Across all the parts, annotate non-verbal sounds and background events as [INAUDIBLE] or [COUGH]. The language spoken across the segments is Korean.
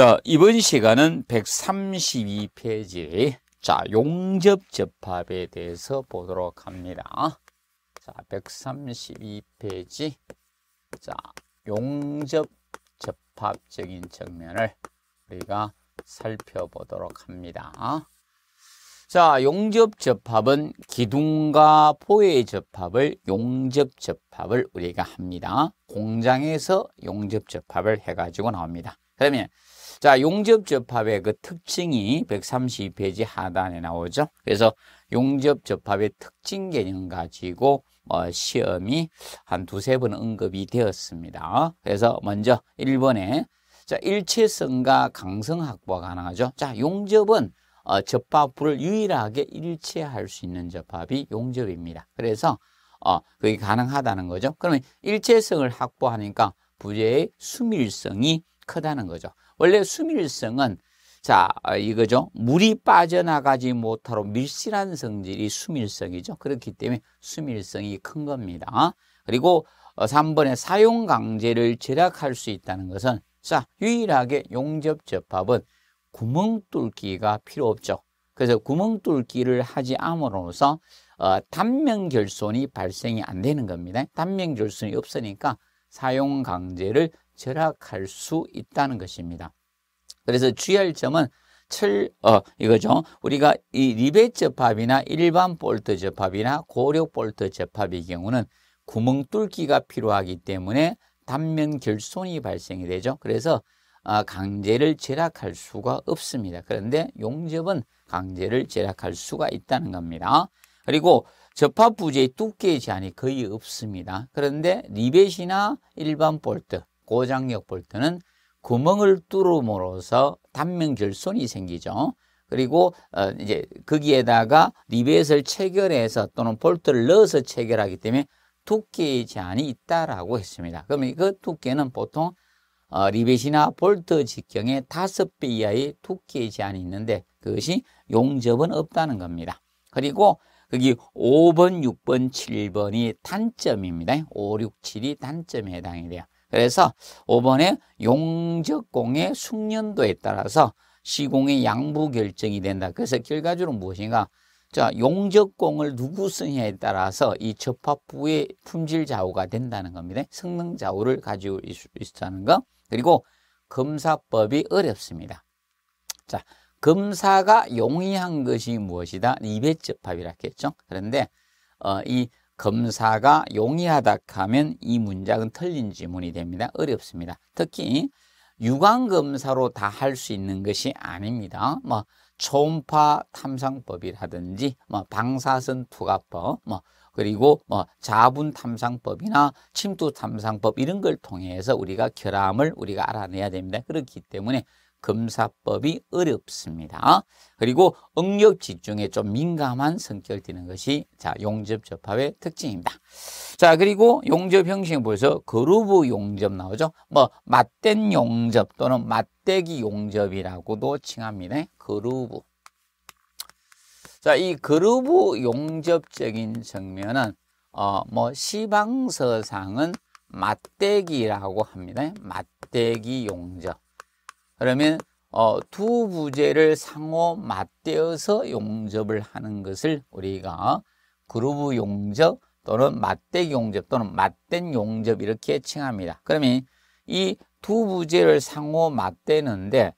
자, 이번 시간은 132페이지 자, 용접 접합에 대해서 보도록 합니다. 자, 132페이지 자, 용접 접합적인 측면을 우리가 살펴보도록 합니다. 자, 용접 접합은 기둥과 포의 접합을 용접 접합을 우리가 합니다. 공장에서 용접 접합을 해가지고 나옵니다. 그러면 자, 용접 접합의 그 특징이 132페이지 하단에 나오죠. 그래서 용접 접합의 특징 개념 가지고 어, 시험이 한 두세 번 언급이 되었습니다. 그래서 먼저 1번에 자, 일체성과 강성 확보가 가능하죠. 자, 용접은 어, 접합부를 유일하게 일체할 수 있는 접합이 용접입니다. 그래서 어, 그게 가능하다는 거죠. 그러면 일체성을 확보하니까 부재의 수밀성이 크다는 거죠. 원래 수밀성은 자 아, 이거죠. 물이 빠져나가지 못하도록 밀실한 성질이 수밀성이죠. 그렇기 때문에 수밀성이 큰 겁니다. 그리고 3번에 어, 사용 강제를 절약할 수 있다는 것은 자 유일하게 용접 접합은 구멍 뚫기가 필요 없죠. 그래서 구멍 뚫기를 하지 않으로써 어, 단면 결손이 발생이 안 되는 겁니다. 단면 결손이 없으니까 사용 강제를 절약할 수 있다는 것입니다. 그래서 주의할 점은 철, 어, 이거죠. 우리가 이리벳접합이나 일반 볼트 접합이나 고력 볼트 접합의 경우는 구멍 뚫기가 필요하기 때문에 단면 결손이 발생이 되죠. 그래서 아, 강제를 절약할 수가 없습니다. 그런데 용접은 강제를 절약할 수가 있다는 겁니다. 그리고 접합 부재의 두께의 제한이 거의 없습니다. 그런데 리벳이나 일반 볼트, 고장력 볼트는 구멍을 뚫음으로써 단면 결손이 생기죠. 그리고 어, 이제 거기에다가 리벳을 체결해서 또는 볼트를 넣어서 체결하기 때문에 두께의 제한이 있다라고 했습니다. 그러면 그 두께는 보통 어, 리벳이나 볼트 직경의 다배 이하의 두께의 제한이 있는데 그것이 용접은 없다는 겁니다. 그리고 거기 5번, 6번, 7번이 단점입니다. 5, 6, 7이 단점에 해당이 돼요. 그래서 5번에 용적공의 숙련도에 따라서 시공의 양부 결정이 된다. 그래서 결과적으로 무엇인가? 자, 용적공을 누구 쓰냐에 따라서 이 접합부의 품질 좌우가 된다는 겁니다. 성능 좌우를 가지고 있다는 거. 그리고 검사법이 어렵습니다. 자, 검사가 용이한 것이 무엇이다? 이배접합이라 했죠. 그런데 어, 이 검사가 용이하다 하면 이 문장은 틀린 지문이 됩니다. 어렵습니다. 특히 유관검사로 다 할 수 있는 것이 아닙니다. 뭐 초음파 탐상법이라든지 뭐 방사선 투과법 뭐 그리고 뭐 자분 탐상법이나 침투 탐상법 이런 걸 통해서 우리가 결함을 우리가 알아내야 됩니다. 그렇기 때문에 검사법이 어렵습니다. 그리고 응력 집중에 좀 민감한 성격을 띠는 것이 자 용접 접합의 특징입니다. 자 그리고 용접 형식 보여서 그루브 용접 나오죠. 뭐 맞댄 용접 또는 맞대기 용접이라고도 칭합니다. 그루브. 자이 그루브 용접적인 정면은 어뭐 시방서상은 맞대기라고 합니다. 맞대기 용접. 그러면 어, 두 부제를 상호 맞대어서 용접을 하는 것을 우리가 그루브 용접 또는 맞대 용접 또는 맞댄 용접 이렇게 칭합니다. 그러면 이 두 부제를 상호 맞대는데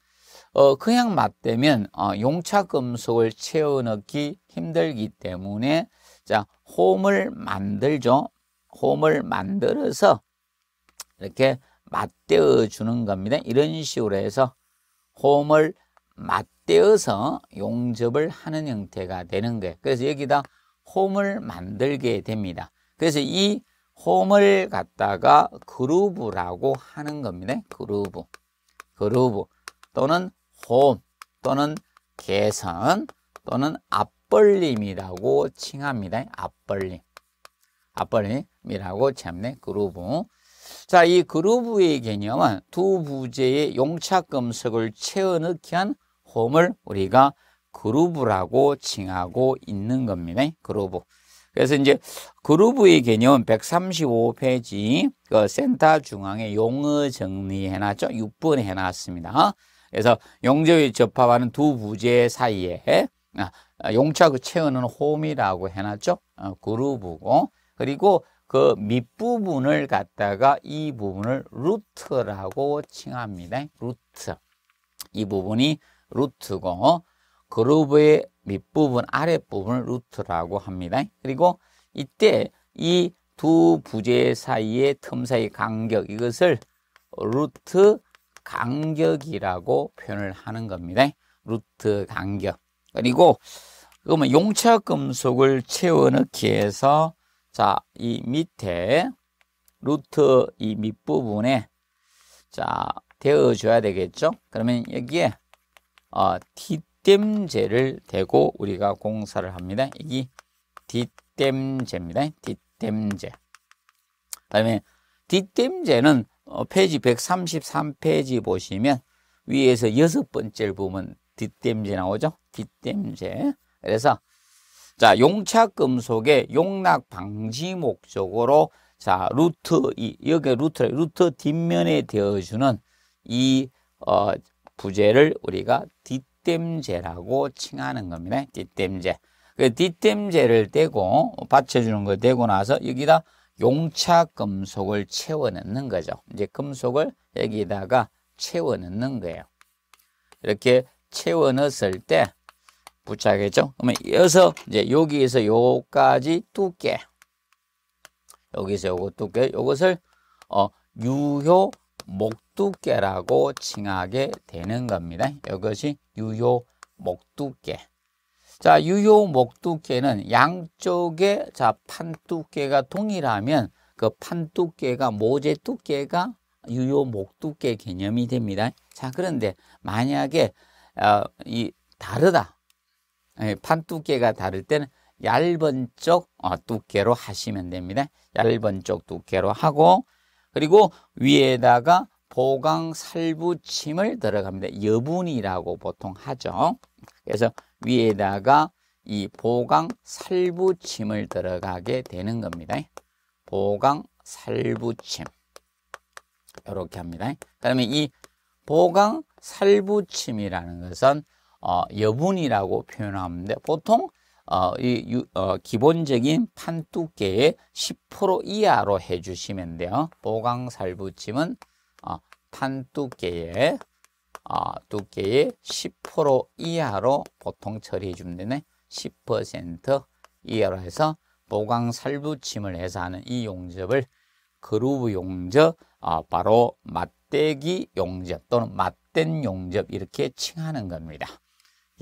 어, 그냥 맞대면 어, 용차 금속을 채워 넣기 힘들기 때문에 자 홈을 만들죠. 홈을 만들어서 이렇게 맞대어 주는 겁니다. 이런 식으로 해서 홈을 맞대어서 용접을 하는 형태가 되는 거예요. 그래서 여기다 홈을 만들게 됩니다. 그래서 이 홈을 갖다가 그루브라고 하는 겁니다. 그루브, 그루브 또는 홈 또는 개선 또는 앞벌림이라고 칭합니다. 앞벌림, 앞벌림이라고 칭합니다. 그루브. 자, 이 그루브의 개념은 두 부재의 용착금속을 채워넣기 한 홈을 우리가 그루브라고 칭하고 있는 겁니다. 그루브. 그래서 이제 그루브의 개념 135페이지 그 센터 중앙에 용어 정리해놨죠. 6번 해놨습니다. 그래서 용접이 접합하는 두 부재 사이에 아, 용착을 채우는 홈이라고 해놨죠. 어, 그루브고 그리고 그 밑부분을 갖다가 이 부분을 루트라고 칭합니다. 루트. 이 부분이 루트고 그루브의 밑부분, 아랫부분을 루트라고 합니다. 그리고 이때 이 두 부재 사이의 틈 사이 간격 이것을 루트 간격이라고 표현을 하는 겁니다. 루트 간격. 그리고 그러면 용차 금속을 채워 넣기 위해서 자, 이 밑에 루트 이 밑부분에 자, 대어 줘야 되겠죠? 그러면 여기에 어, 뒷댐제를 대고 우리가 공사를 합니다. 이게 뒷댐제입니다. 뒷댐제. 다음에 뒷댐제는 어, 페이지 133페이지 보시면 위에서 여섯 번째 부분 뒷댐제 나오죠? 뒷댐제. 그래서 자, 용착금속의 용납 방지 목적으로 자, 루트 이 여기 루트 루트 뒷면에 되어주는 이 어, 부재를 우리가 뒷땜재라고 칭하는 겁니다. 뒷땜재그뒷땜재를 떼고 받쳐주는 걸 떼고 나서 여기다 용착 금속을 채워 넣는 거죠. 이제 금속을 여기다가 채워 넣는 거예요. 이렇게 채워 넣었을 때 붙여야겠죠? 그러면 이어서 이제 여기에서 요까지 두께 여기서 요거 두께 요것을 어, 유효 목두께라고 칭하게 되는 겁니다. 이것이 유효 목두께. 자, 유효 목두께는 양쪽에 자, 판두께가 동일하면 그 판두께가 모재 두께가 유효 목두께 개념이 됩니다. 자, 그런데 만약에 어, 이 다르다. 판 예, 두께가 다를 때는 얇은 쪽 어, 두께로 하시면 됩니다. 얇은 쪽 두께로 하고 그리고 위에다가 보강 살부침을 들어갑니다. 여분이라고 보통 하죠. 그래서 위에다가 이 보강 살부침을 들어가게 되는 겁니다. 보강 살부침 이렇게 합니다. 그러면 이 보강 살부침이라는 것은 어, 여분이라고 표현하는데 보통 어, 이 유, 어, 기본적인 판 두께의 10% 이하로 해주시면 돼요. 보강살 붙임은 어, 판 두께의 어, 두께의 10% 이하로 보통 처리해 주면 되네. 10% 이하로 해서 보강살 붙임을 해서 하는 이 용접을 그루브 용접, 어, 바로 맞대기 용접 또는 맞댄 용접 이렇게 칭하는 겁니다.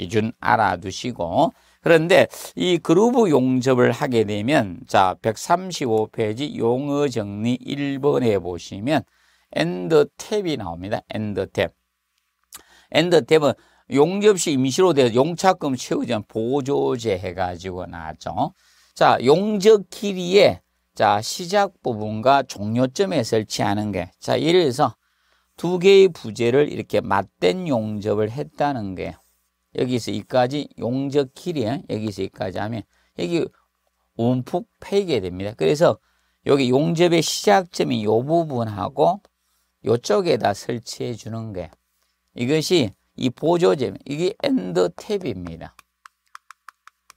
기준 알아두시고 그런데 이 그루브 용접을 하게 되면 자 135페이지 용어 정리 1번에 보시면 엔드 탭이 나옵니다. 엔드 탭. 엔드 탭은 용접시 임시로 돼서 용착금 채우전 보조제 해가지고 나왔죠. 자 용접 길이에 자 시작 부분과 종료점에 설치하는 게 자 예를 들어서 두 개의 부재를 이렇게 맞댄 용접을 했다는 게 여기서 이까지 용적 길이 여기서 이까지 하면 여기 움푹 패게 됩니다. 그래서 여기 용접의 시작점이 이 부분하고 이쪽에다 설치해 주는 게 이것이 이 보조점 이게 엔더 탭입니다.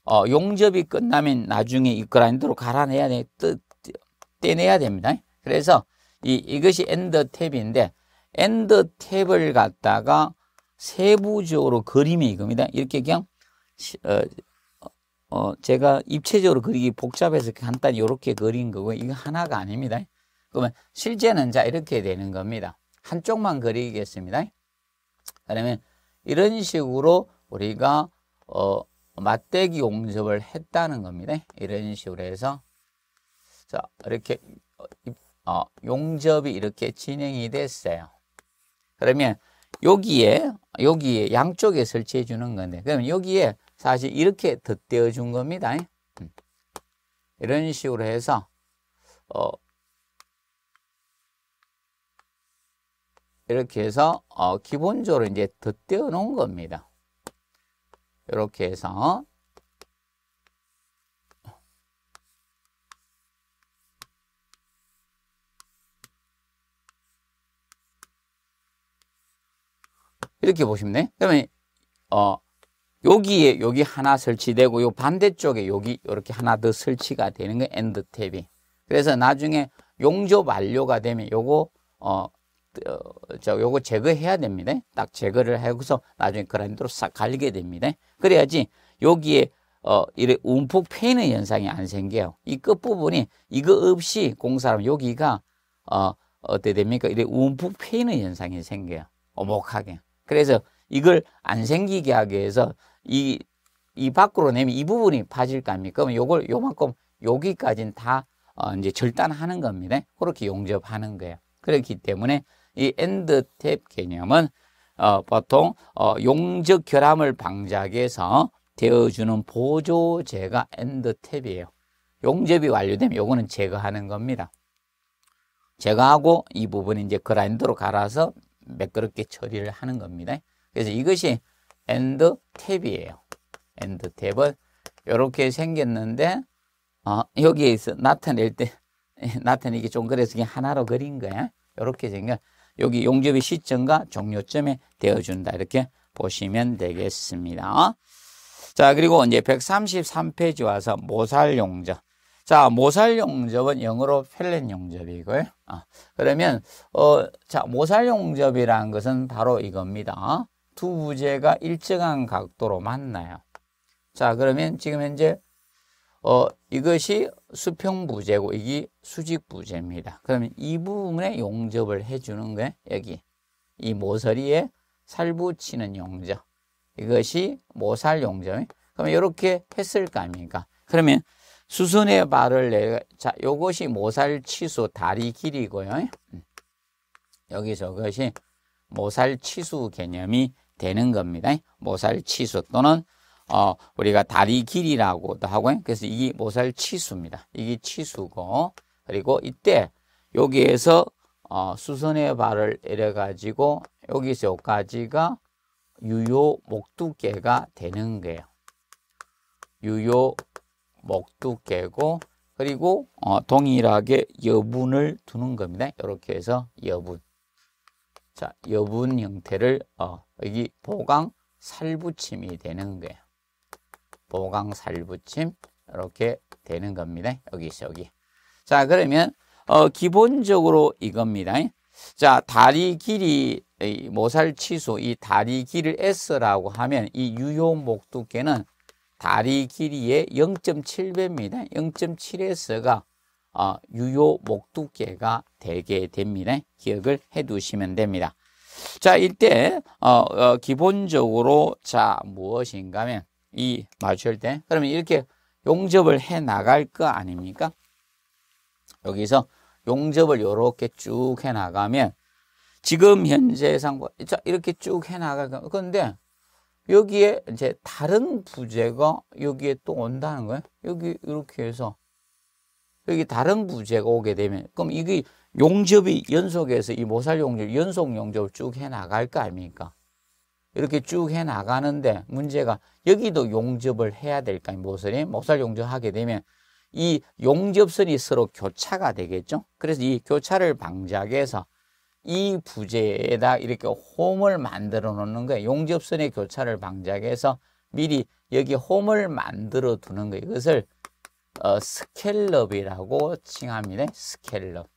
어, 용접이 끝나면 나중에 이 그라인더로 갈아내야 돼, 뜨, 떼내야 됩니다. 그래서 이, 이것이 엔더 탭인데 엔더 탭을 갖다가 세부적으로 그림이 이겁니다. 이렇게 그냥 어, 어, 제가 입체적으로 그리기 복잡해서 간단히 이렇게 그린 거고 이거 하나가 아닙니다. 그러면 실제는 자 이렇게 되는 겁니다. 한쪽만 그리겠습니다. 그러면 이런 식으로 우리가 어, 맞대기 용접을 했다는 겁니다. 이런 식으로 해서 자 이렇게 어, 어 용접이 이렇게 진행이 됐어요. 그러면 여기에 여기에 양쪽에 설치해 주는 건데 그럼 여기에 사실 이렇게 덧대어 준 겁니다. 음. 이런 식으로 해서 어 이렇게 해서 어 기본적으로 이제 덧대어 놓은 겁니다. 이렇게 해서 이렇게 보시면 돼. 그러면 어 여기에 여기 하나 설치되고 요 반대쪽에 여기 이렇게 하나 더 설치가 되는 거 엔드 탭이. 그래서 나중에 용접 완료가 되면 요거 어, 어, 저 요거 제거해야 됩니다. 딱 제거를 하고서 나중에 그라인더로 싹갈게 됩니다. 그래야지 여기에 어, 이래 움푹 패이는 현상이 안 생겨요. 이 끝부분이 이거 없이 공사하면 여기가 어, 어때 됩니까? 이래 움푹 패이는 현상이 생겨요. 오목하게. 그래서 이걸 안 생기게 하기 위해서 이, 이 밖으로 내면 이 부분이 파질 거 아닙니까? 그럼 요걸 요만큼 여기까지는 다 어, 이제 절단하는 겁니다. 그렇게 용접하는 거예요. 그렇기 때문에 이 엔드 탭 개념은 어, 보통 어, 용적 결함을 방지하기 위해서 되어주는 보조제가 엔드 탭이에요. 용접이 완료되면 요거는 제거하는 겁니다. 제거하고 이 부분 이제 그라인더로 갈아서 매끄럽게 처리를 하는 겁니다. 그래서 이것이 엔드 탭이에요. 엔드 탭은 이렇게 생겼는데 어, 여기에서 나타낼 때 [LAUGHS] 나타내기 좀 그래서 그냥 하나로 그린 거야. 이렇게 생겨. 여기 용접의 시점과 종료점에 되어준다. 이렇게 보시면 되겠습니다. 자, 그리고 이제 133페이지 와서 모살 용접. 자, 모살 용접은 영어로 펠렌 용접이고요. 아, 그러면 어, 자, 모살 용접이라는 것은 바로 이겁니다. 두 부재가 일정한 각도로 만나요. 자, 그러면 지금 현재 어, 이것이 수평 부재고 이게 수직 부재입니다. 그러면 이 부분에 용접을 해 주는 게 여기 이 모서리에 살 붙이는 용접. 이것이 모살 용접이 그럼 이렇게 했을 거 아닙니까? 그러면 수선의 발을 내, 자, 요것이 모살 치수 다리 길이고요. 여기서 그것이 모살 치수 개념이 되는 겁니다. 모살 치수 또는 어, 우리가 다리 길이라고도 하고 그래서 이게 모살 치수입니다. 이게 치수고 그리고 이때 여기에서 어, 수선의 발을 내려가지고 여기서 여기까지가 유효 목두께가 되는 거예요. 유효 목도 깨고 그리고 어, 동일하게 여분을 두는 겁니다. 이렇게 해서 여분. 자, 여분 형태를 어, 여기 보강 살붙임이 되는 거예요. 보강 살붙임 이렇게 되는 겁니다. 여기서 여기. 자, 그러면 어, 기본적으로 이겁니다. 자, 다리 길이 모살 치수 이 다리 길을 S라고 하면 이 유효 목두께는 다리 길이의 0.7배입니다. 0.7에서가 어, 유효 목두께가 되게 됩니다. 기억을 해 두시면 됩니다. 자, 이때 어, 어, 기본적으로 자 무엇인가 하면 이 맞출 때 그러면 이렇게 용접을 해 나갈 거 아닙니까? 여기서 용접을 이렇게 쭉 해 나가면 지금 현재 상황 이렇게 쭉 해 나가면 그런데 여기에 이제 다른 부재가 여기에 또 온다는 거예요. 여기 이렇게 해서 여기 다른 부재가 오게 되면 그럼 이게 용접이 연속해서 이 모살 용접, 연속 용접을 쭉해 나갈 거 아닙니까? 이렇게 쭉 해 나가는데 문제가 여기도 용접을 해야 될까 모살이 모살 용접하게 되면 이 용접선이 서로 교차가 되겠죠. 그래서 이 교차를 방지하기 해서 이 부재에다 이렇게 홈을 만들어 놓는 거예요. 용접선의 교차를 방지하기 위해서 미리 여기 홈을 만들어 두는 거예요. 이것을 어, 스켈럽이라고 칭합니다. 스켈럽.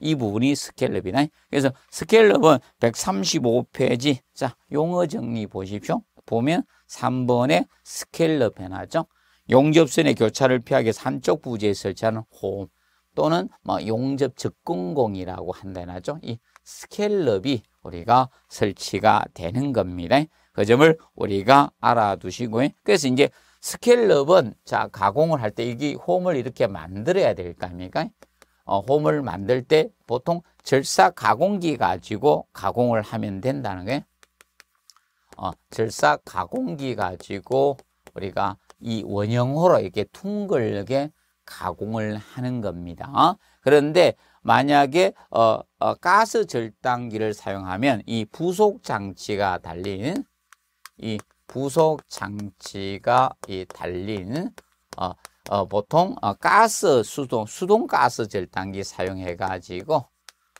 이 부분이 스켈럽이네. 그래서 스켈럽은 135페이지. 자, 용어 정리 보십시오. 보면 3번에 스켈럽 해놨죠. 용접선의 교차를 피하기 위해서 쪽부재에 설치하는 홈 또는 뭐 용접 접근공이라고 한다 해놨죠. 이 스케일업이 우리가 설치가 되는 겁니다. 그 점을 우리가 알아두시고 그래서 이제 스케일업은자 가공을 할 때 이게 홈을 이렇게 만들어야 될 거 아닙니까? 어, 홈을 만들 때 보통 절사 가공기 가지고 가공을 하면 된다는 게 어, 절사 가공기 가지고 우리가 이 원형으로 이렇게 둥글게 가공을 하는 겁니다. 그런데 만약에 어, 어, 가스 절단기를 사용하면 이 부속 장치가 달린 이 부속 장치가 이 달린 어, 어, 보통 어, 가스 수동 수동 가스 절단기 사용해 가지고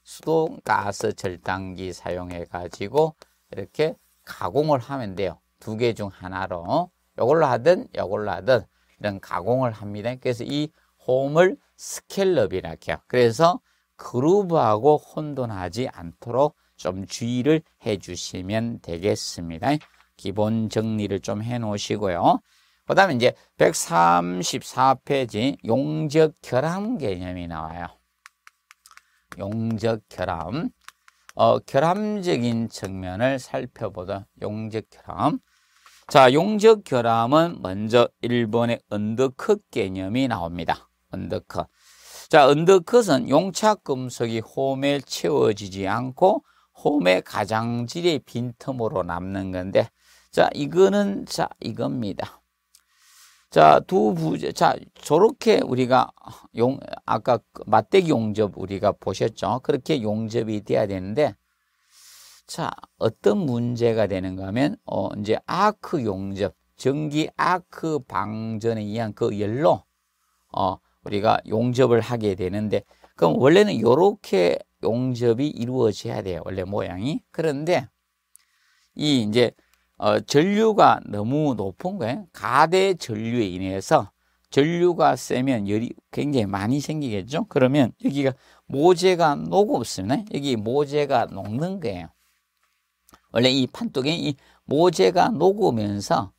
수동 가스 절단기 사용해 가지고 이렇게 가공을 하면 돼요. 두 개 중 하나로 요걸로 하든 요걸로 하든 이런 가공을 합니다. 그래서 이 홈을 스켈럽이라 해요. 그래서 그룹하고 혼돈하지 않도록 좀 주의를 해 주시면 되겠습니다. 기본 정리를 좀 해 놓으시고요. 그 다음에 이제 134페이지 용적 결함 개념이 나와요. 용적 결함. 어, 결함적인 측면을 살펴보던 용적 결함. 자, 용적 결함은 먼저 일본의 언더컷 개념이 나옵니다. 언더컷. 자, 은더컷은용착금속이 홈에 채워지지 않고 홈의 가장질이 빈틈으로 남는 건데 자, 이거는 자, 이겁니다. 자, 두 부재, 자, 저렇게 우리가 용, 아까 그 맞대기 용접 우리가 보셨죠? 그렇게 용접이 돼야 되는데, 자, 어떤 문제가 되는가 하면, 어, 이제 아크 용접, 전기 아크 방전에 의한 그 열로, 어, 우리가 용접을 하게 되는데 그럼 원래는 이렇게 용접이 이루어져야 돼요. 원래 모양이. 그런데 이 이제 어, 전류가 너무 높은 거예요. 가대 전류에 인해서 전류가 세면 열이 굉장히 많이 생기겠죠. 그러면 여기가 모재가 녹습니다 여기 모재가 녹는 거예요. 원래 이 판독에 이 모재가 녹으면서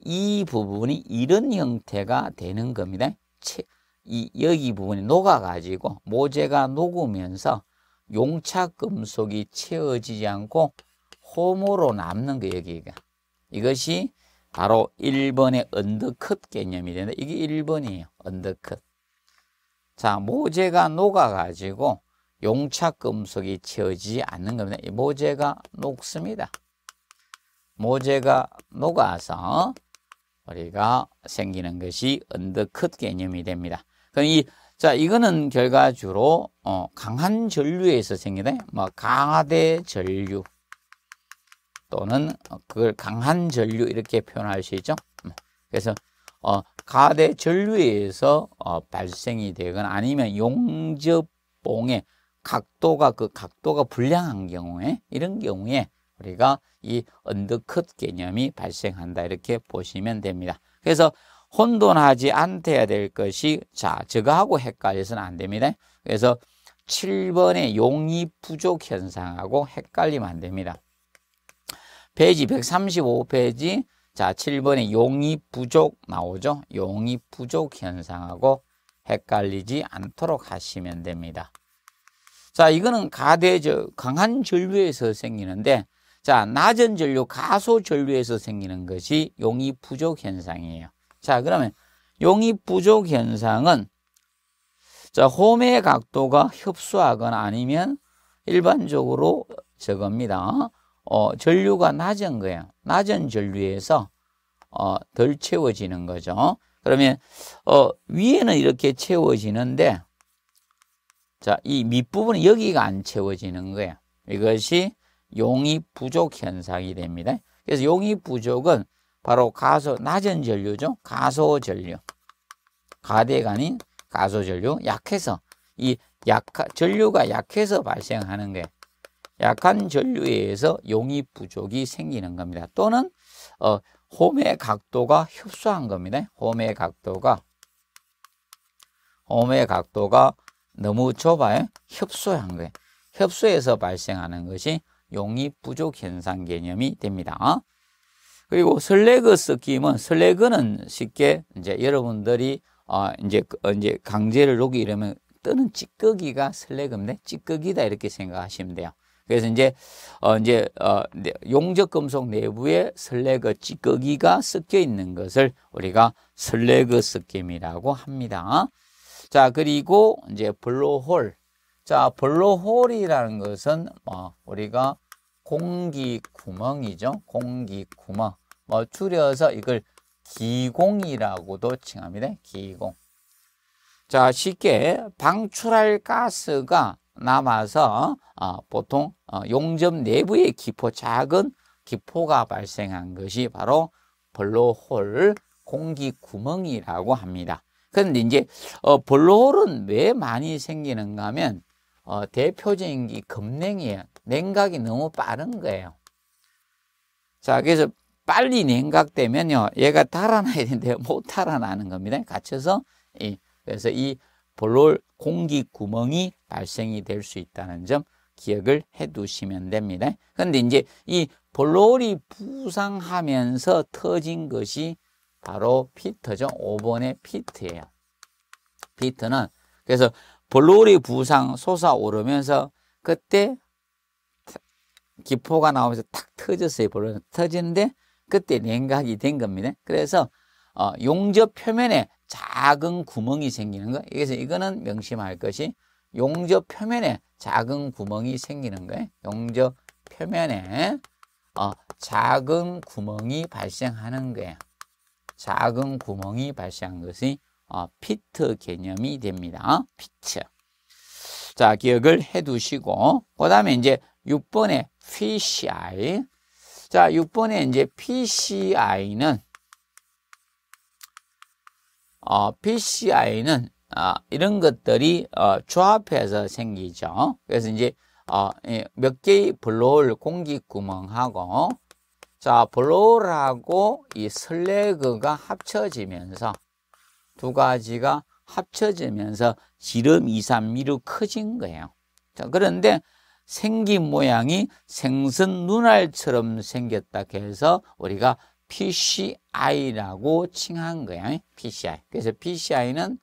이 부분이 이런 형태가 되는 겁니다. 채, 이 여기 부분이 녹아가지고 모재가 녹으면서 용착 금속이 채워지지 않고 홈으로 남는 거예요 여기가 이것이 바로 1번의 언더컷 개념이 되는데 이게 1번이에요. 언더컷. 자, 모재가 녹아가지고 용착 금속이 채워지지 않는 겁니다. 이 모재가 녹습니다. 모재가 녹아서 우리가 생기는 것이 언더컷 개념이 됩니다. 그럼 이, 자, 이거는 결과주로, 어, 강한 전류에서 생기네. 뭐, 강화대 전류. 또는 어, 그걸 강한 전류 이렇게 표현할 수 있죠. 음. 그래서 어, 가대 전류에 서 어, 발생이 되거나 아니면 용접봉의 각도가 그 각도가 불량한 경우에 이런 경우에 우리가 이 언더컷 개념이 발생한다 이렇게 보시면 됩니다. 그래서 혼돈하지 않대야 될 것이 자 저거하고 헷갈려서는 안 됩니다. 그래서 7번의 용이 부족 현상하고 헷갈리면 안 됩니다. 페이지 135페이지 자 7번의 용이 부족 나오죠. 용이 부족 현상하고 헷갈리지 않도록 하시면 됩니다. 자 이거는 가대저 강한 전류에서 생기는데 자 낮은 전류 가소 전류에서 생기는 것이 용이 부족 현상이에요. 자, 그러면 용입 부족 현상은 자, 홈의 각도가 협소하거나 아니면 일반적으로 저겁니다. 어, 전류가 낮은 거예요. 낮은 전류에서 어, 덜 채워지는 거죠. 그러면 어, 위에는 이렇게 채워지는데 자, 이 밑부분 은 여기가 안 채워지는 거예요. 이것이 용이 부족 현상이 됩니다. 그래서 용이 부족은 바로 가소 낮은 전류죠. 가소 전류. 가대가 아닌 가소 전류. 약해서 이 약, 전류가 약해서 발생하는 게 약한 전류에 의해서 용입 부족이 생기는 겁니다. 또는 어, 홈의 각도가 협소한 겁니다. 홈의 각도가 홈의 각도가 너무 좁아요. 협소한 거예요. 협소해서 발생하는 것이 용입 부족 현상 개념이 됩니다. 그리고 슬래그스 김은 슬래그는 쉽게 이제 여러분들이 어, 이제 이제 강제를 녹이 이러면 뜨는 찌꺼기가 슬래그인데 찌꺼기다 이렇게 생각하시면 돼요. 그래서 이제 어 이제 어 네, 용접 금속 내부에 슬래그 찌꺼기가 섞여 있는 것을 우리가 슬래그 섞임이라고 합니다. 자 그리고 이제 블로홀 자 블로홀이라는 것은 어 우리가 공기 구멍이죠. 공기 구멍. 뭐 줄여서 이걸 기공이라고도 칭합니다. 기공. 자, 쉽게 방출할 가스가 남아서 어, 보통 어, 용접 내부의 기포 작은 기포가 발생한 것이 바로 블로홀 공기 구멍이라고 합니다. 그런데 이제 어, 블로홀은 왜 많이 생기는가 하면 어, 대표적인 게 급냉이에요. 냉각이 너무 빠른 거예요. 자, 그래서 빨리 냉각되면요, 얘가 달아나야 되는데 못 달아나는 겁니다. 갇혀서 이, 그래서 이 볼롤 공기 구멍이 발생이 될 수 있다는 점 기억을 해두시면 됩니다. 그런데 이제 이 볼롤이 부상하면서 터진 것이 바로 피터죠. 5번의 피트예요. 피트는 그래서 볼록이 부상 솟아오르면서 그때 기포가 나오면서 탁 터졌어요. 볼록이 터지는데 그때 냉각이 된 겁니다. 그래서 어, 용접 표면에 작은 구멍이 생기는 거. 그래서 이거는 명심할 것이 용접 표면에 작은 구멍이 생기는 거예요. 용접 표면에 어, 작은 구멍이 발생하는 거예요. 작은 구멍이 발생한 것이 어, 피트 개념이 됩니다. 피트 자, 기억을 해 두시고, 그 다음에 이제 6번에 PCI. 자, 6번에 이제 PCI는, 어, PCI는, 어, 이런 것들이, 어, 조합해서 생기죠. 그래서 이제, 어, 예, 몇 개의 블로홀 공기구멍하고, 자, 블로홀하고 이 슬래그가 합쳐지면서, 두 가지가 합쳐지면서 지름 2, 3미로 커진 거예요. 자, 그런데 생긴 모양이 생선 눈알처럼 생겼다 해서 우리가 PCI라고 칭한 거예요. PCI. 그래서 PCI는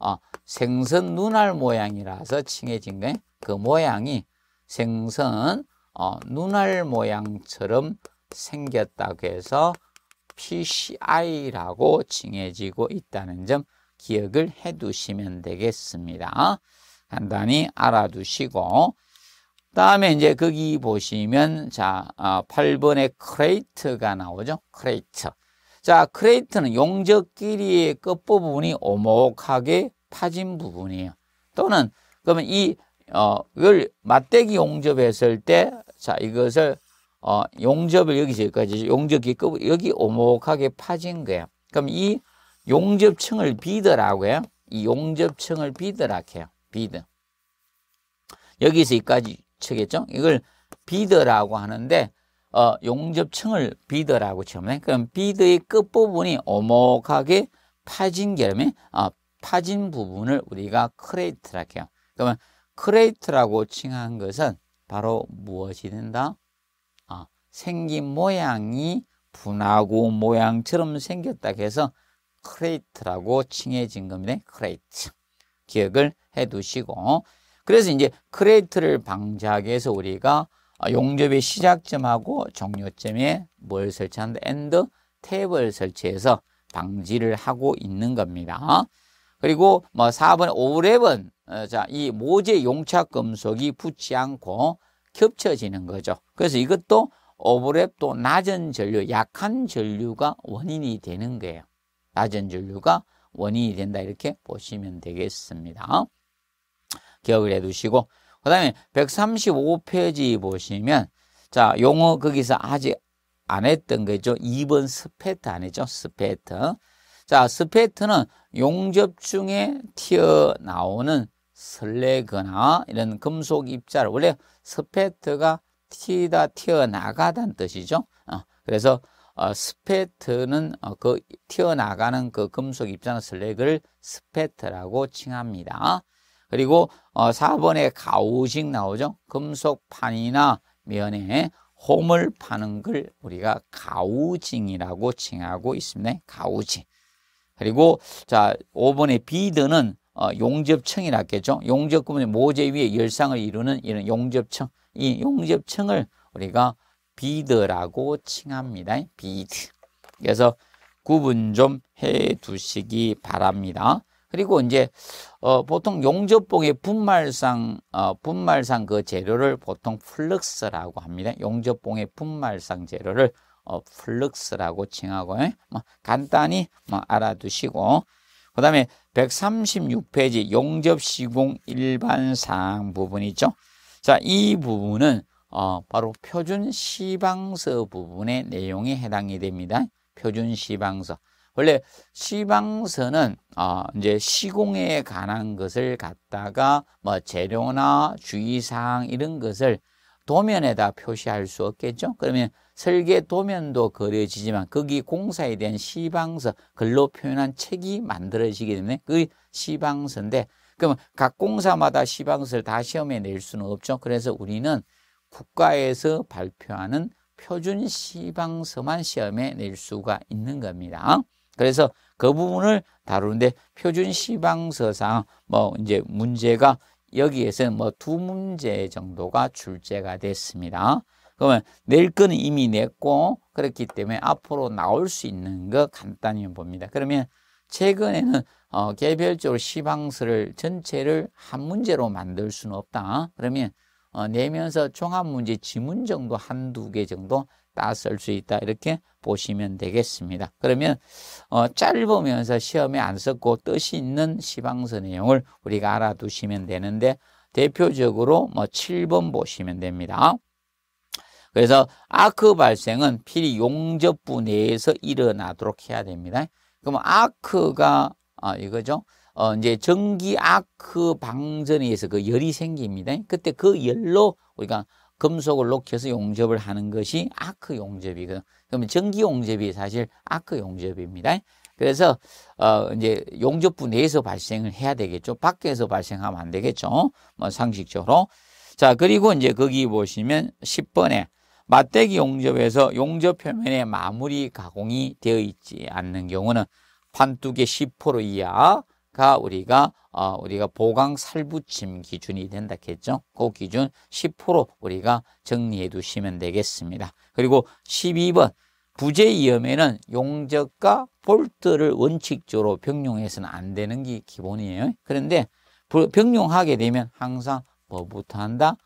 어, 생선 눈알 모양이라서 칭해진 거예요. 그 모양이 생선 어, 눈알 모양처럼 생겼다 해서 PCI라고 칭해지고 있다는 점 기억을 해두시면 되겠습니다. 간단히 알아두시고 다음에 이제 거기 보시면 자 8번에 어, 크레이트가 나오죠. 크레이트. 자 크레이트는 용적끼리의 끝부분이 오목하게 파진 부분이에요. 또는 그러면 이 어, 이걸 맞대기 용접했을 때자 이것을 어, 용접을 여기서 여기까지 용접 기급 여기 오목하게 파진 거예요. 그럼 이 용접층을 비더라고 해요. 이 용접층을 비더라 해요. 비더. 여기서 여기까지 쳐겠죠 이걸 비더라고 하는데 어, 용접층을 비더라고 처음에 그럼 비드의 끝부분이 오목하게 파진 겸에 어, 파진 부분을 우리가 크레이트라 해요. 그러면 크레이트라고 칭한 것은 바로 무엇이 된다? 생긴 모양이 분화구 모양처럼 생겼다 해서 크레이트라고 칭해진 겁니다. 크레이트. 기억을 해 두시고. 그래서 이제 크레이트를 방지하기 위해서 우리가 용접의 시작점하고 종료점에 뭘 설치한다? 엔드 탭을 설치해서 방지를 하고 있는 겁니다. 그리고 뭐 4번, 5번, 어, 자, 이 모재 용착 금속이 붙지 않고 겹쳐지는 거죠. 그래서 이것도 오버랩도 낮은 전류, 약한 전류가 원인이 되는 거예요. 낮은 전류가 원인이 된다 이렇게 보시면 되겠습니다. 기억을 해두시고 그 다음에 135페이지 보시면 자 용어 거기서 아직 안 했던 거죠. 2번 스페트 아니죠 스페트. 자 스페트는 용접 중에 튀어나오는 설레거나 이런 금속 입자를 원래 스페트가 튀다 튀어나가다는 뜻이죠. 어, 그래서 어, 스페트는 어, 그 튀어나가는 그 금속 입자는 슬랙을 스페트라고 칭합니다. 그리고 어, 4번에 가우징 나오죠. 금속판이나 면에 홈을 파는 걸 우리가 가우징이라고 칭하고 있습니다. 가우징. 그리고 자5번에 비드는 어, 용접층이라 했겠죠. 용접구문의 모재 위에 열상을 이루는 이런 용접층. 이 용접층을 우리가 비드라고 칭합니다. 비드. 그래서 구분 좀 해 두시기 바랍니다. 그리고 이제 어, 보통 용접봉의 분말상 어, 분말상 그 재료를 보통 플럭스라고 합니다. 용접봉의 분말상 재료를 어, 플럭스라고 칭하고 예? 뭐, 간단히 뭐, 알아두시고 그 다음에 136페이지 용접시공 일반사항 부분 이죠 자, 이 부분은 어, 바로 표준 시방서 부분의 내용에 해당이 됩니다. 표준 시방서. 원래 시방서는 어, 이제 시공에 관한 것을 갖다가 뭐 재료나 주의사항 이런 것을 도면에다 표시할 수 없겠죠. 그러면 설계 도면도 그려지지만 거기 공사에 대한 시방서, 글로 표현한 책이 만들어지게 되면 그 시방서인데 그러면 각 공사마다 시방서를 다 시험에 낼 수는 없죠. 그래서 우리는 국가에서 발표하는 표준 시방서만 시험에 낼 수가 있는 겁니다. 그래서 그 부분을 다루는데 표준 시방서상 뭐 이제 문제가 여기에서뭐 두 문제 정도가 출제가 됐습니다. 그러면 낼 거는 이미 냈고 그렇기 때문에 앞으로 나올 수 있는 거 간단히 봅니다. 그러면 최근에는 어, 개별적으로 시방서를 전체를 한 문제로 만들 수는 없다. 그러면 어, 내면서 종합문제 지문 정도 한두 개 정도 따 쓸 수 있다. 이렇게 보시면 되겠습니다. 그러면 어, 짧으면서 시험에 안 썼고 뜻이 있는 시방서 내용을 우리가 알아두시면 되는데 대표적으로 뭐 7번 보시면 됩니다. 그래서 아크 발생은 필히 용접부 내에서 일어나도록 해야 됩니다. 그럼 아크가 어, 이거죠. 어, 이제 전기 아크 방전에 의해서 그 열이 생깁니다. 그때 그 열로 우리가 금속을 녹여서 용접을 하는 것이 아크 용접이거든 그러면 전기 용접이 사실 아크 용접입니다. 그래서 어 이제 용접부 내에서 발생을 해야 되겠죠. 밖에서 발생하면 안 되겠죠. 뭐 상식적으로. 자, 그리고 이제 거기 보시면 10번에 맞대기 용접에서 용접 표면에 마무리 가공이 되어 있지 않는 경우는 반뚝의 10% 이하가 우리가 어, 우리가 보강 살부침 기준이 된다 했죠. 그 기준 10% 우리가 정리해 두시면 되겠습니다. 그리고 12번 부재 위험에는 용적과 볼트를 원칙적으로 병용해서는 안 되는 게 기본이에요. 그런데 병용하게 되면 항상 뭐부터 한다?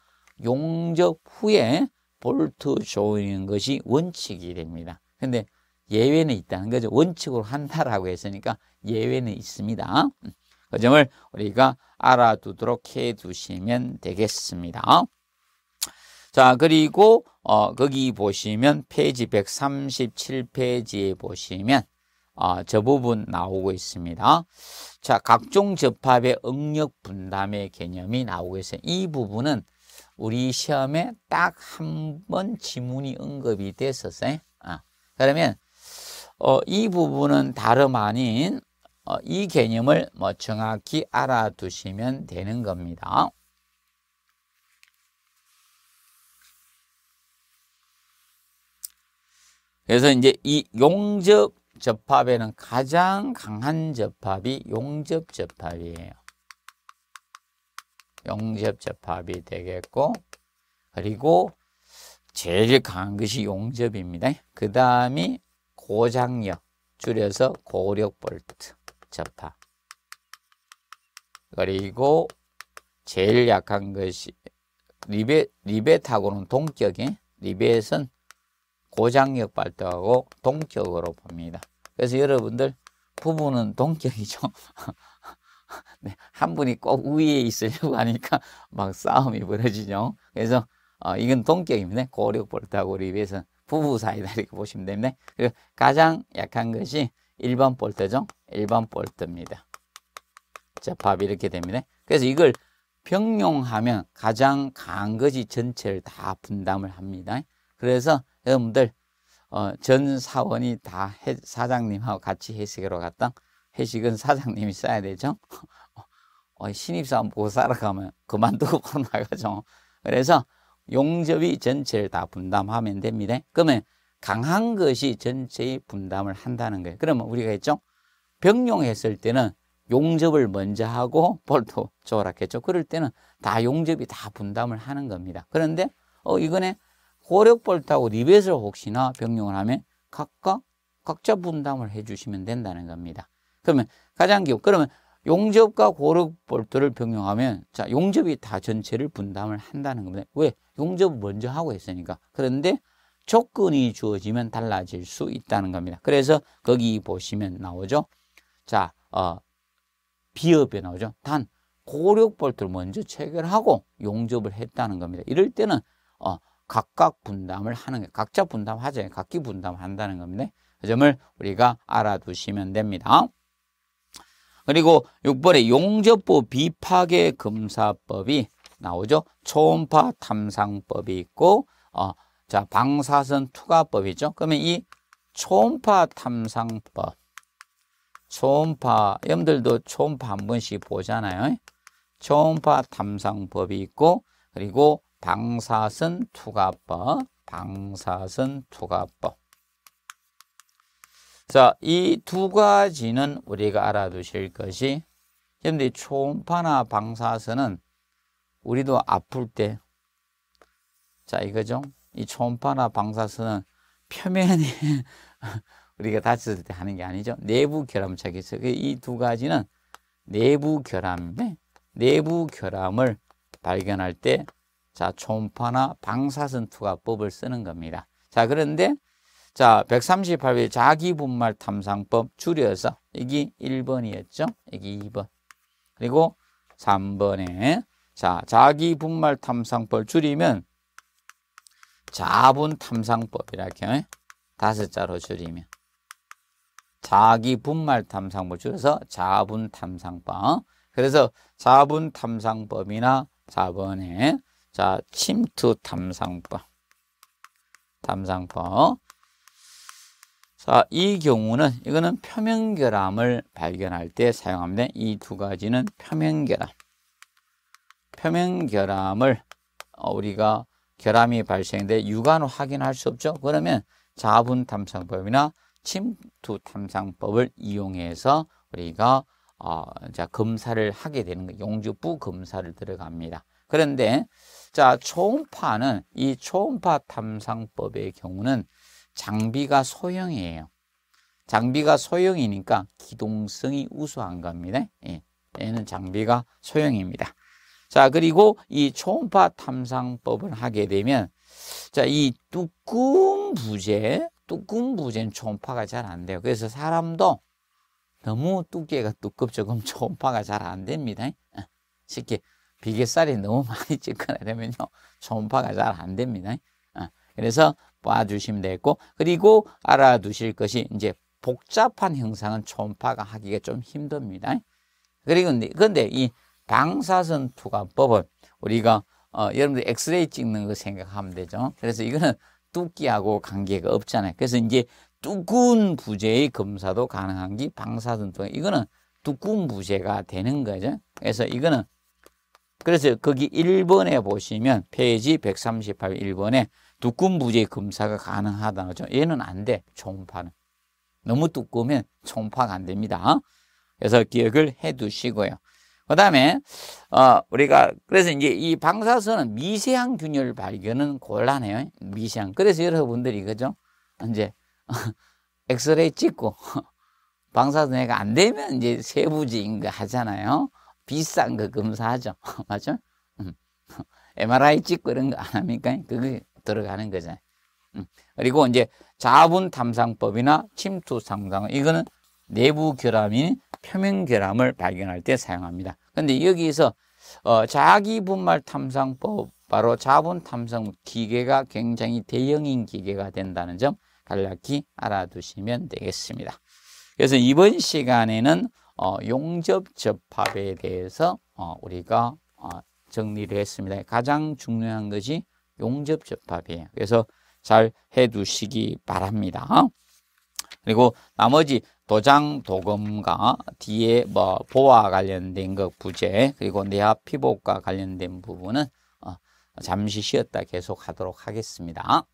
용적 후에 볼트 조이는 것이 원칙이 됩니다. 근데 예외는 있다는 거죠. 원칙으로 한다라고 했으니까 예외는 있습니다. 그 점을 우리가 알아두도록 해두시면 되겠습니다. 자 그리고 어, 거기 보시면 페이지 137페이지에 보시면 어, 저 부분 나오고 있습니다. 자 각종 접합의 응력 분담의 개념이 나오고 있어요. 이 부분은 우리 시험에 딱 한 번 지문이 언급이 됐었어요. 아, 그러면 어, 이 부분은 다름 아닌 어, 이 개념을 뭐 정확히 알아두시면 되는 겁니다. 그래서 이제 이 용접 접합에는 가장 강한 접합이 용접 접합이에요. 용접 접합이 되겠고 그리고 제일 강한 것이 용접입니다. 그 다음이 고장력, 줄여서 고력 볼트 접합. 그리고 제일 약한 것이 리벳, 리벳하고는 동격이 리벳은 고장력 발달하고 동격으로 봅니다. 그래서 여러분들 부부는 동격이죠. [LAUGHS] 네, 한 분이 꼭 위에 있으려고 하니까 막 싸움이 벌어지죠. 그래서 어, 이건 동격입니다. 고력 볼트하고 리벳은 부부 사이다 이렇게 보시면 됩니다. 그 가장 약한 것이 1번 볼트죠. 1번 볼트입니다. 자, 밥이 이렇게 됩니다. 그래서 이걸 병용하면 가장 강한 것이 전체를 다 분담을 합니다. 그래서 여러분들 어, 전 사원이 다 사장님하고 같이 회식으로 갔다. 회식은 사장님이 써야 되죠. [LAUGHS] 어, 신입사원 보고 살아가면 그만두고 바로 나가죠. 그래서 용접이 전체를 다 분담하면 됩니다. 그러면 강한 것이 전체의 분담을 한다는 거예요. 그러면 우리가 했죠? 병용했을 때는 용접을 먼저 하고 볼도 조락했죠. 그럴 때는 다 용접이 다 분담을 하는 겁니다. 그런데 어 이거는 고력 볼트하고 리벳을 혹시나 병용을 하면 각각 각자 분담을 해주시면 된다는 겁니다. 그러면 가장 기본 그러면 용접과 고력 볼트를 병용하면 자 용접이 다 전체를 분담을 한다는 겁니다. 왜? 용접 먼저 하고 있으니까. 그런데 조건이 주어지면 달라질 수 있다는 겁니다. 그래서 거기 보시면 나오죠. 자, 어, 비협에 나오죠. 단 고력 볼트를 먼저 체결하고 용접을 했다는 겁니다. 이럴 때는 어, 각각 분담을 하는 게 각자 분담하죠. 각기 분담한다는 겁니다. 그 점을 우리가 알아두시면 됩니다. 그리고 6번에 용접부 비파괴 검사법이 나오죠. 초음파 탐상법이 있고 어, 자 방사선 투과법이죠. 그러면 이 초음파 탐상법 초음파 여러분들도 초음파 한 번씩 보잖아요. 초음파 탐상법이 있고 그리고 방사선 투과법 방사선 투과법 자, 이 두 가지는 우리가 알아두실 것이 여러분 초음파나 방사선은 우리도 아플 때, 자, 이거죠? 이 초음파나 방사선은 표면에 [LAUGHS] 우리가 다쳤을 때 하는 게 아니죠. 내부 결함착이 있어요. 이 두 가지는 내부 결함에, 내부 결함을 발견할 때, 자, 초음파나 방사선 투과법을 쓰는 겁니다. 자, 그런데 자, 138회 자기분말 탐상법 줄여서 이게 1번이었죠. 이게 2번. 그리고 3번에 자, 자기분말 탐상법 줄이면 자분 탐상법 이렇게 다섯 자로 줄이면 자기분말 탐상법 줄여서 자분 탐상법. 그래서 자분 탐상법이나 4번에 자, 침투 탐상법 탐상법 자, 이 경우는 이거는 표면 결함을 발견할 때 사용합니다. 이 두 가지는 표면 결함. 표면 결함을 어, 우리가 결함이 발생돼 육안으로 확인할 수 없죠. 그러면 자분 탐상법이나 침투 탐상법을 이용해서 우리가 어, 자, 검사를 하게 되는 거 용주부 검사를 들어갑니다. 그런데 자, 초음파는 이 초음파 탐상법의 경우는 장비가 소형이에요. 장비가 소형이니까 기동성이 우수한 겁니다. 예. 얘는 장비가 소형입니다. 자, 그리고 이 초음파 탐상법을 하게 되면 자, 이 뚜껑 부재, 뚜껑 부재는 초음파가 잘 안 돼요. 그래서 사람도 너무 두께가 두껍죠. 그럼 [LAUGHS] 초음파가 잘 안 됩니다. 어, 쉽게 비계살이 너무 많이 찍거나 [LAUGHS] 이면요 초음파가 잘 안 됩니다. 어, 그래서 봐주시면 되겠고 그리고 알아두실 것이 이제 복잡한 형상은 초음파가 하기가 좀 힘듭니다. 그리고 근데 이 방사선 투과법은 우리가 어, 여러분들 엑스레이 찍는 거 생각하면 되죠. 그래서 이거는 뚜끼하고 관계가 없잖아요. 그래서 이제 두꺼운 부재의 검사도 가능한 게 방사선 투과. 이거는 두꺼운 부재가 되는 거죠. 그래서 이거는 그래서 거기 1번에 보시면 페이지 138 1번에 두꺼운 부재 검사가 가능하다는 거죠. 얘는 안 돼. 초음파는. 너무 두꺼우면 초음파가 안 됩니다. 어? 그래서 기억을 해 두시고요. 그 다음에 어, 우리가 그래서 이제 이 방사선은 미세한 균열 발견은 곤란해요. 미세한. 그래서 여러분들이 그죠? 이제 [LAUGHS] 엑스레이 찍고 [LAUGHS] 방사선해가 안 되면 이제 세부지인 거 하잖아요. 비싼 거 검사하죠. [LAUGHS] 맞죠? MRI 음. 찍고 이런 거 안 합니까? 그게 들어가는 거죠 음. 그리고 이제 자분 탐상법이나 침투 상상 이거는 내부 결함인 표면 결함을 발견할 때 사용합니다. 근데 여기서 어, 자기 분말 탐상법 바로 자분탐상 기계가 굉장히 대형인 기계가 된다는 점 간략히 알아두시면 되겠습니다. 그래서 이번 시간에는 어, 용접 접합에 대해서 어, 우리가 어, 정리를 했습니다. 가장 중요한 것이 용접접합이에요. 그래서 잘 해두시기 바랍니다. 그리고 나머지 도장 도금과 뒤에 뭐 보아 관련된 것 부재 그리고 내압 피복과 관련된 부분은 어, 잠시 쉬었다 계속하도록 하겠습니다.